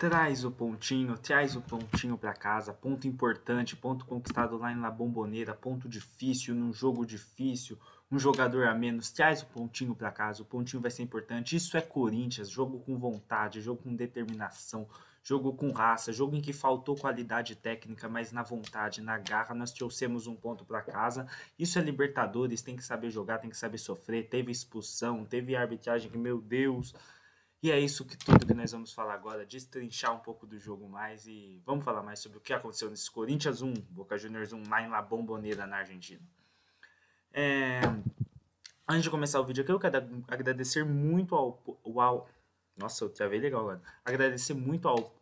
traz o pontinho, traz o pontinho para casa, ponto importante, ponto conquistado lá na bomboneira, ponto difícil, num jogo difícil, um jogador a menos, traz o pontinho para casa, o pontinho vai ser importante. Isso é Corinthians, jogo com vontade, jogo com determinação, jogo com raça, jogo em que faltou qualidade técnica, mas na vontade, na garra, nós trouxemos um ponto para casa. Isso é Libertadores, tem que saber jogar, tem que saber sofrer. Teve expulsão, teve arbitragem que, meu Deus, e é isso que tudo que nós vamos falar agora, destrinchar um pouco do jogo mais e vamos falar mais sobre o que aconteceu nesse Corinthians 1, Boca Juniors 1 lá em La Bombonera, na Argentina. É... Antes de começar o vídeo aqui, eu quero agradecer muito ao, ao... Nossa, eu travei legal agora. Agradecer muito ao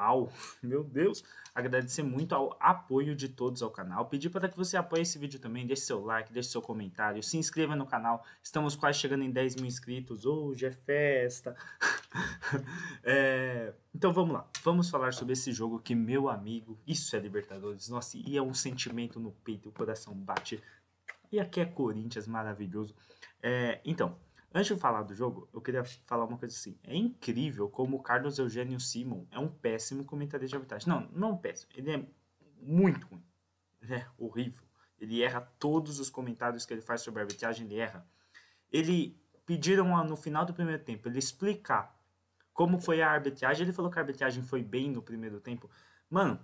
ao, meu Deus, agradecer muito ao apoio de todos ao canal. Pedir para que você apoie esse vídeo também, deixe seu like, deixe seu comentário, se inscreva no canal. Estamos quase chegando em 10 mil inscritos, hoje é festa. é, então vamos lá, vamos falar sobre esse jogo que, meu amigo, isso é Libertadores. Nossa, e é um sentimento no peito, o coração bate. E aqui é Corinthians, maravilhoso. É, então, Antes de falar do jogo, eu queria falar uma coisa assim. É incrível como o Carlos Eugênio Simon é um péssimo comentarista de arbitragem. Não, não péssimo. Ele é muito ruim. Ele é horrível. Ele erra todos os comentários que ele faz sobre arbitragem, ele erra. Ele pediram no final do primeiro tempo ele explicar como foi a arbitragem. Ele falou que a arbitragem foi bem no primeiro tempo. Mano,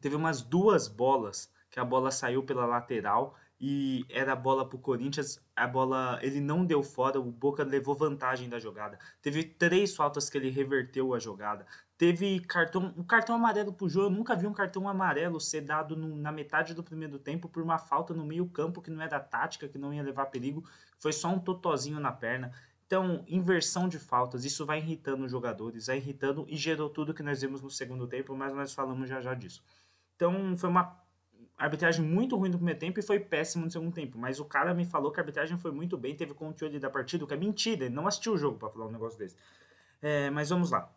teve umas duas bolas que a bola saiu pela lateral e era a bola pro Corinthians, a bola ele não deu fora, o Boca levou vantagem da jogada. Teve três faltas que ele reverteu a jogada. Teve cartão, um cartão amarelo pro jogo, eu nunca vi um cartão amarelo ser dado no, na metade do primeiro tempo por uma falta no meio-campo que não era tática, que não ia levar perigo, foi só um totozinho na perna. Então, inversão de faltas, isso vai irritando os jogadores, vai irritando e gerou tudo que nós vimos no segundo tempo, mas nós falamos já já disso. Então, foi uma arbitragem muito ruim no primeiro tempo e foi péssimo no segundo tempo. Mas o cara me falou que a arbitragem foi muito bem, teve controle da partida, o que é mentira, ele não assistiu o jogo para falar um negócio desse. É, mas vamos lá.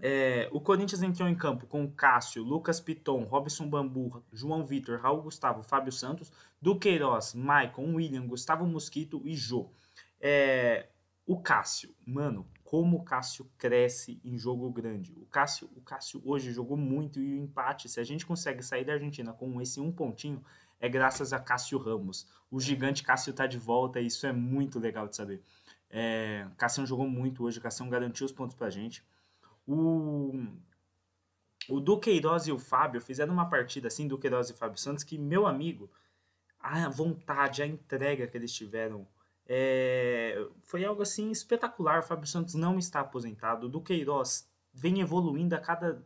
É, o Corinthians entrou em campo com Cássio, Lucas Piton, Robson Bambu, João Vitor, Raul Gustavo, Fábio Santos, Duqueiroz, Maicon, William, Gustavo Mosquito e Jô. É, o Cássio, mano, como o Cássio cresce em jogo grande. O Cássio, o Cássio hoje jogou muito e o empate, se a gente consegue sair da Argentina com esse um pontinho, é graças a Cássio Ramos. O gigante Cássio está de volta e isso é muito legal de saber. É, Cássio jogou muito hoje, Cássio garantiu os pontos pra gente. O, o Duqueiroz e o Fábio fizeram uma partida assim, Duqueiroz e Fábio Santos, que, meu amigo, a vontade, a entrega que eles tiveram é, foi algo assim espetacular. O Fábio Santos não está aposentado. Do Queiroz vem evoluindo a cada,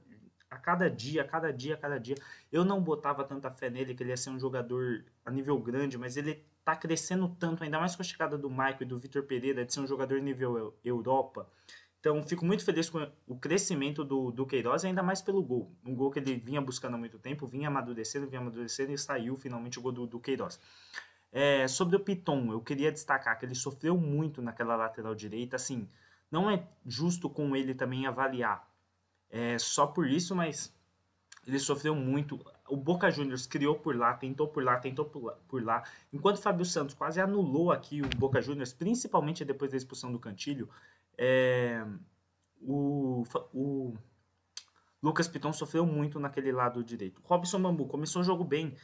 a cada dia, a cada dia, a cada dia. Eu não botava tanta fé nele que ele ia ser um jogador a nível grande, mas ele está crescendo tanto, ainda mais com a chegada do Maicon e do Vitor Pereira, de ser um jogador nível Europa. Então, fico muito feliz com o crescimento do, do Queiroz, ainda mais pelo gol. Um gol que ele vinha buscando há muito tempo, vinha amadurecendo, vinha amadurecendo e saiu finalmente o gol do, do Queiroz. É, sobre o Piton, eu queria destacar que ele sofreu muito naquela lateral direita. Assim, não é justo com ele também avaliar é, só por isso, mas ele sofreu muito. O Boca Juniors criou por lá, tentou por lá, tentou por lá. Enquanto o Fábio Santos quase anulou aqui o Boca Juniors, principalmente depois da expulsão do Cantilho, é, o, o Lucas Piton sofreu muito naquele lado direito. Robson Bambu começou o jogo bem,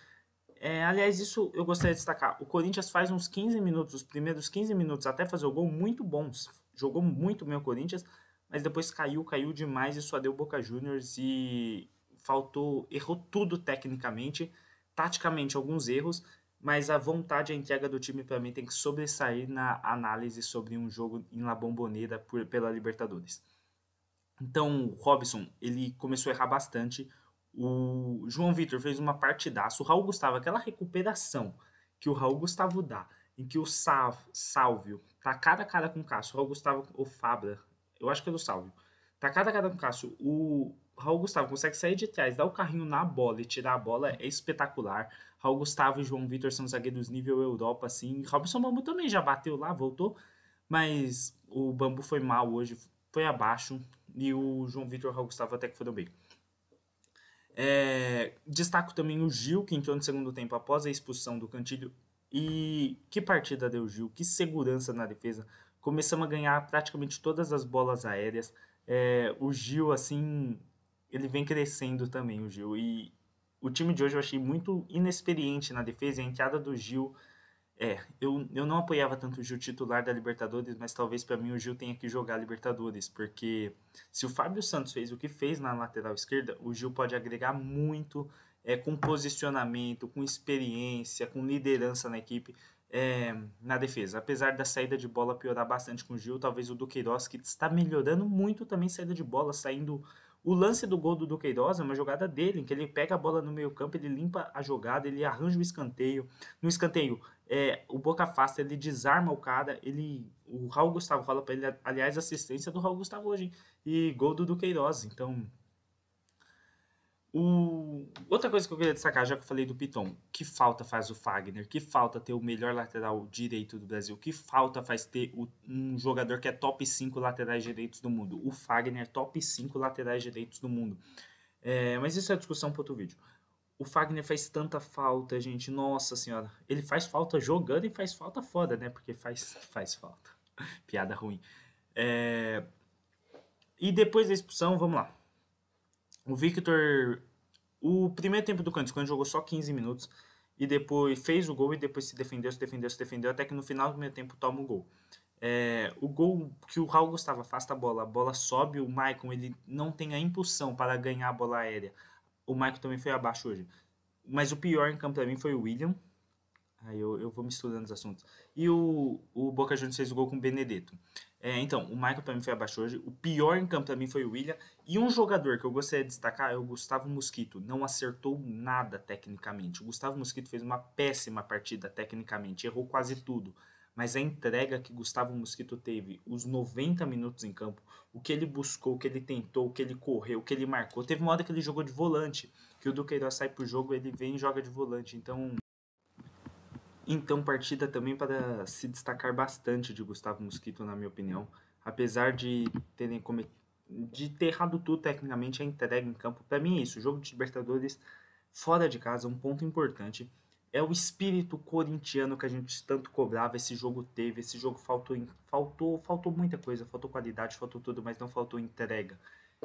é, aliás, isso eu gostaria de destacar. O Corinthians faz uns 15 minutos, os primeiros 15 minutos até fazer o gol, muito bons. Jogou muito bem o Corinthians, mas depois caiu, caiu demais e só deu Boca Juniors e faltou, errou tudo tecnicamente, taticamente alguns erros, mas a vontade e a entrega do time para mim tem que sobressair na análise sobre um jogo em La Bombonera pela Libertadores. Então, o Robson, ele começou a errar bastante. O João Vitor fez uma partidaça. O Raul Gustavo, aquela recuperação que o Raul Gustavo dá, em que o Sav, Salvio tá cada cara com o Cássio, o Raul Gustavo o Fabra, eu acho que é do Salvio, tá cada cara com o Cássio, o Raul Gustavo consegue sair de trás, dar o carrinho na bola e tirar a bola, é espetacular. Raul Gustavo e João Vitor são zagueiros nível Europa, assim. Robson Bambu também já bateu lá, voltou, mas o Bambu foi mal hoje, foi abaixo, e o João Vitor e o Raul Gustavo até que foram bem. É, destaco também o Gil, que entrou no segundo tempo após a expulsão do Cantilho. E que partida deu o Gil, que segurança na defesa. Começamos a ganhar praticamente todas as bolas aéreas. É, o Gil, assim, ele vem crescendo também, o Gil. E o time de hoje eu achei muito inexperiente na defesa. A entrada do Gil é, eu, eu não apoiava tanto o Gil titular da Libertadores, mas talvez para mim o Gil tenha que jogar a Libertadores, porque se o Fábio Santos fez o que fez na lateral esquerda, o Gil pode agregar muito é, com posicionamento, com experiência, com liderança na equipe, é, na defesa. Apesar da saída de bola piorar bastante com o Gil, talvez o Duqueiroz, que está melhorando muito também saída de bola, saindo o lance do gol do Duque Queiroz é uma jogada dele, em que ele pega a bola no meio campo, ele limpa a jogada, ele arranja o escanteio. No escanteio, é, o Boca afasta, ele desarma o cara, ele, o Raul Gustavo rola para ele, aliás, assistência do Raul Gustavo hoje, hein? e gol do Duque Queiroz. Então, o... Outra coisa que eu queria destacar, já que eu falei do Piton, que falta faz o Fagner, que falta ter o melhor lateral direito do Brasil, que falta faz ter o... um jogador que é top 5 laterais direitos do mundo. O Fagner é top 5 laterais direitos do mundo. É... Mas isso é discussão para outro vídeo. O Fagner faz tanta falta, gente. Nossa senhora. Ele faz falta jogando e faz falta foda né? Porque faz, faz falta. Piada ruim. É... E depois da expulsão, vamos lá. O Victor, o primeiro tempo do Corinthians, quando jogou só 15 minutos, e depois fez o gol e depois se defendeu, se defendeu, se defendeu, até que no final do primeiro tempo toma o gol. É, o gol que o Raul Gustavo afasta a bola, a bola sobe, o Maicon ele não tem a impulsão para ganhar a bola aérea. O Maicon também foi abaixo hoje. Mas o pior em campo para mim foi o William. Aí eu, eu vou misturando os assuntos. E o, o Boca Juniors fez o gol com o Benedetto. É, então, o Michael para mim foi abaixo hoje. O pior em campo para mim foi o William. E um jogador que eu gostaria de destacar é o Gustavo Mosquito. Não acertou nada tecnicamente. O Gustavo Mosquito fez uma péssima partida tecnicamente, errou quase tudo. Mas a entrega que Gustavo Mosquito teve, os 90 minutos em campo, o que ele buscou, o que ele tentou, o que ele correu, o que ele marcou. Teve uma hora que ele jogou de volante, que o Duqueiroz sai pro jogo, ele vem e joga de volante. Então, então, partida também para se destacar bastante de Gustavo Mosquito, na minha opinião. Apesar de, terem de ter errado tudo tecnicamente, a entrega em campo. Para mim é isso. O jogo de Libertadores fora de casa, um ponto importante. É o espírito corintiano que a gente tanto cobrava. Esse jogo teve, esse jogo faltou, faltou, faltou muita coisa, faltou qualidade, faltou tudo, mas não faltou entrega.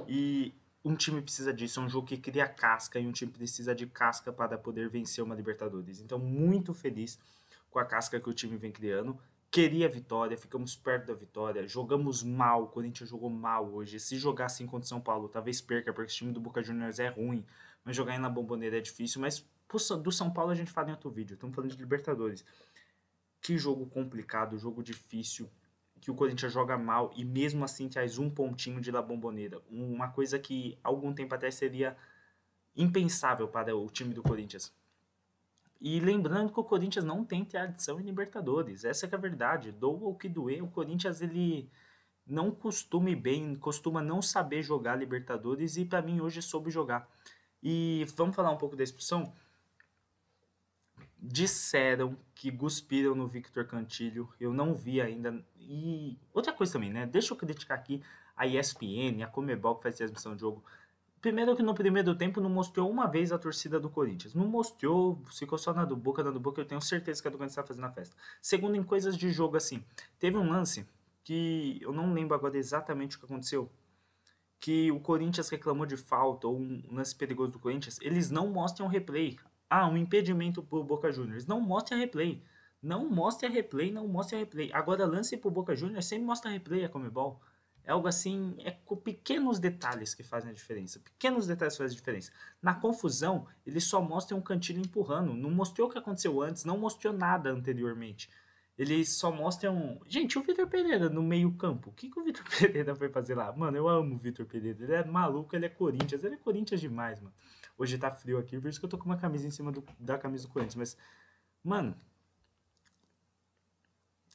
E um time precisa disso, é um jogo que cria casca e um time precisa de casca para poder vencer uma Libertadores. Então, muito feliz com a casca que o time vem criando. Queria a vitória, ficamos perto da vitória, jogamos mal, o Corinthians jogou mal hoje. Se jogar assim contra o São Paulo, talvez perca, porque o time do Boca Juniors é ruim, mas jogar na Bomboneira é difícil. Mas do São Paulo a gente fala em outro vídeo, estamos falando de Libertadores. Que jogo complicado, jogo difícil, que o Corinthians joga mal e mesmo assim traz um pontinho de La Bombonera. Uma coisa que algum tempo até seria impensável para o time do Corinthians. E lembrando que o Corinthians não tem tradição em Libertadores. Essa é a verdade. Doa o que doer, o Corinthians ele não ir bem, costuma não saber jogar Libertadores e para mim hoje soube jogar. E vamos falar um pouco da expulsão? disseram que cuspiram no Victor Cantilho. Eu não vi ainda. E outra coisa também, né? Deixa eu criticar aqui a ESPN, a Comebol que faz transmissão de jogo. Primeiro que no primeiro tempo não mostrou uma vez a torcida do Corinthians. Não mostrou, ficou só na do Boca, na do Boca. Eu tenho certeza que a é do Corinthians está fazendo a festa. Segundo, em coisas de jogo assim. Teve um lance que eu não lembro agora exatamente o que aconteceu. Que o Corinthians reclamou de falta ou um lance perigoso do Corinthians. Eles não mostram replay. Ah, um impedimento pro Boca Juniors. Não mostre a replay. Não mostre a replay, não mostre a replay. Agora lance pro Boca Juniors, sempre mostra a replay a Comebol. É algo assim, é com pequenos detalhes que fazem a diferença. Pequenos detalhes fazem a diferença. Na confusão, ele só mostra um cantilho empurrando. Não mostrou o que aconteceu antes, não mostrou nada anteriormente. Ele só mostra um. Gente, o Vitor Pereira no meio-campo. O que, que o Vitor Pereira foi fazer lá? Mano, eu amo o Vitor Pereira. Ele é maluco, ele é Corinthians. Ele é Corinthians demais, mano. Hoje tá frio aqui, por isso que eu tô com uma camisa em cima do, da camisa do Corinthians. Mas, mano,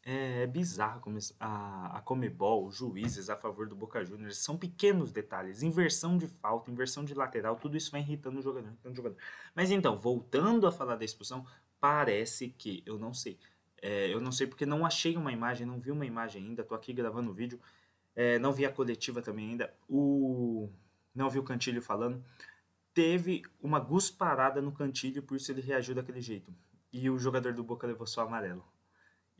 é, é bizarro como a, a Comebol, os juízes a favor do Boca Juniors, são pequenos detalhes, inversão de falta, inversão de lateral, tudo isso vai irritando o jogador, irritando o jogador. Mas então, voltando a falar da expulsão, parece que, eu não sei, é, eu não sei porque não achei uma imagem, não vi uma imagem ainda, tô aqui gravando o vídeo, é, não vi a coletiva também ainda, o, não vi o Cantilho falando, teve uma gusparada no cantilho, por isso ele reagiu daquele jeito. E o jogador do Boca levou só amarelo.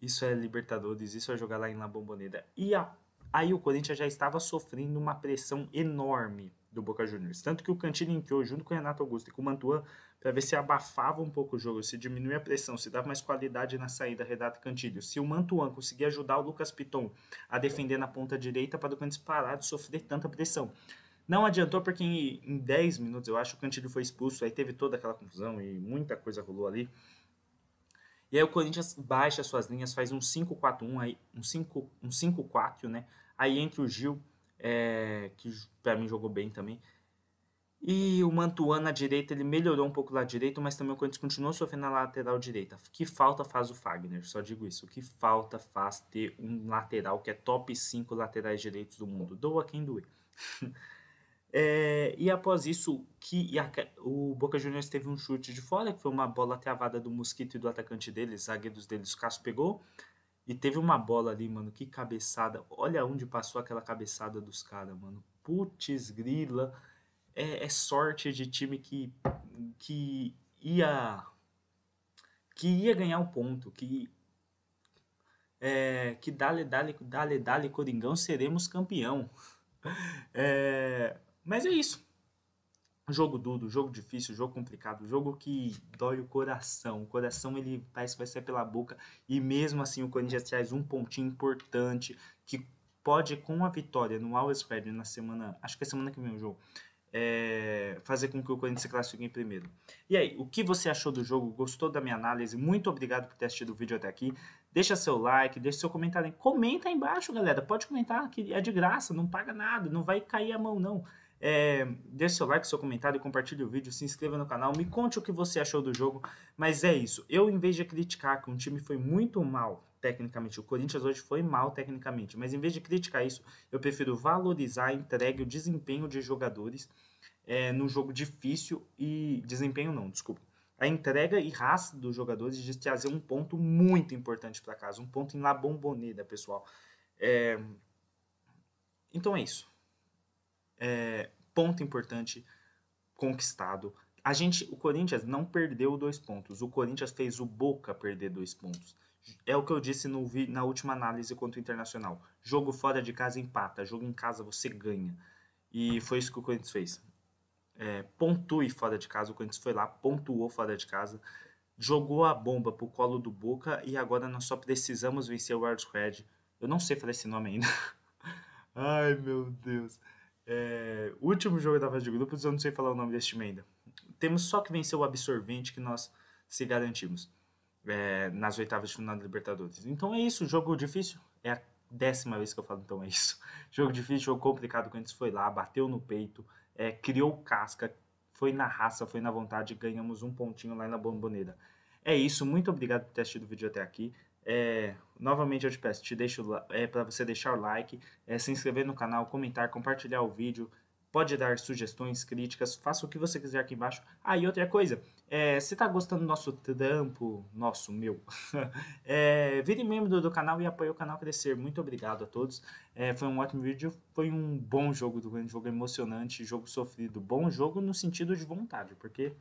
Isso é Libertadores, isso é jogar lá em La Bombonera. E a, aí o Corinthians já estava sofrendo uma pressão enorme do Boca Juniors. Tanto que o Cantilho entrou junto com o Renato Augusto e com o Mantua para ver se abafava um pouco o jogo, se diminuía a pressão, se dava mais qualidade na saída, Renato Cantilho. Se o Mantuan conseguia ajudar o Lucas Piton a defender na ponta direita para o Corinthians parar de sofrer tanta pressão. Não adiantou porque em, em 10 minutos, eu acho, o Cantilho foi expulso, aí teve toda aquela confusão e muita coisa rolou ali. E aí o Corinthians baixa suas linhas, faz um 5-4-1, aí, um 5-4, um né? Aí entra o Gil, é, que para mim jogou bem também. E o Mantuan na direita, ele melhorou um pouco lá direito, mas também o Corinthians continuou sofrendo na lateral direita. Que falta faz o Fagner, só digo isso. Que falta faz ter um lateral que é top 5 laterais direitos do mundo. Doa quem doer. É, e após isso, que a, o Boca Juniors teve um chute de fora, que foi uma bola travada do Mosquito e do atacante deles, zagueiros deles, o Cássio pegou. E teve uma bola ali, mano, que cabeçada. Olha onde passou aquela cabeçada dos caras, mano. Putz, grila. É, é, sorte de time que, que ia que ia ganhar o um ponto, que é, que dale, dale, dale, dale, Coringão, seremos campeão. É, mas é isso. Jogo duro, jogo difícil, jogo complicado, jogo que dói o coração. O coração ele parece que vai sair pela boca e mesmo assim o Corinthians traz um pontinho importante que pode com a vitória no Alves Perde na semana, acho que é semana que vem o jogo, é, fazer com que o Corinthians se classifique em primeiro. E aí, o que você achou do jogo? Gostou da minha análise? Muito obrigado por ter assistido o vídeo até aqui. Deixa seu like, deixa seu comentário. Comenta aí embaixo, galera. Pode comentar que é de graça, não paga nada, não vai cair a mão não. É, deixe seu like, seu comentário, compartilhe o vídeo, se inscreva no canal, me conte o que você achou do jogo. Mas é isso. Eu, em vez de criticar que um time foi muito mal tecnicamente, o Corinthians hoje foi mal tecnicamente, mas em vez de criticar isso, eu prefiro valorizar a entrega o desempenho de jogadores é, num jogo difícil e. Desempenho não, desculpa. A entrega e raça dos jogadores de trazer um ponto muito importante para casa, um ponto em La Bombonera, pessoal. É... Então é isso é, ponto importante conquistado. A gente, o Corinthians não perdeu dois pontos. O Corinthians fez o Boca perder dois pontos. É o que eu disse no, na última análise contra o Internacional. Jogo fora de casa empata, jogo em casa você ganha. E foi isso que o Corinthians fez. É, pontue fora de casa, o Corinthians foi lá, pontuou fora de casa, jogou a bomba pro colo do Boca e agora nós só precisamos vencer o World Red. Eu não sei falar esse nome ainda. Ai, meu Deus. É, último jogo da fase de grupos, eu não sei falar o nome desse time ainda. Temos só que vencer o absorvente que nós se garantimos é, nas oitavas de final da Libertadores. Então é isso, jogo difícil. É a décima vez que eu falo, então é isso. Jogo difícil, jogo complicado. O Corinthians foi lá, bateu no peito, é, criou casca, foi na raça, foi na vontade, ganhamos um pontinho lá na bomboneira. É isso, muito obrigado por ter assistido o vídeo até aqui. É, novamente eu te peço, te deixo é, para você deixar o like, é, se inscrever no canal, comentar, compartilhar o vídeo, pode dar sugestões, críticas, faça o que você quiser aqui embaixo. Ah, e outra coisa, é, se tá gostando do nosso trampo, nosso, meu, é, vire membro do canal e apoie o canal crescer. Muito obrigado a todos. É, foi um ótimo vídeo, foi um bom jogo do grande jogo emocionante, jogo sofrido. Bom jogo no sentido de vontade, porque.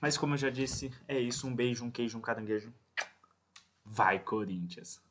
Mas como eu já disse, é isso. Um beijo, um queijo, um caranguejo. Vai, Corinthians!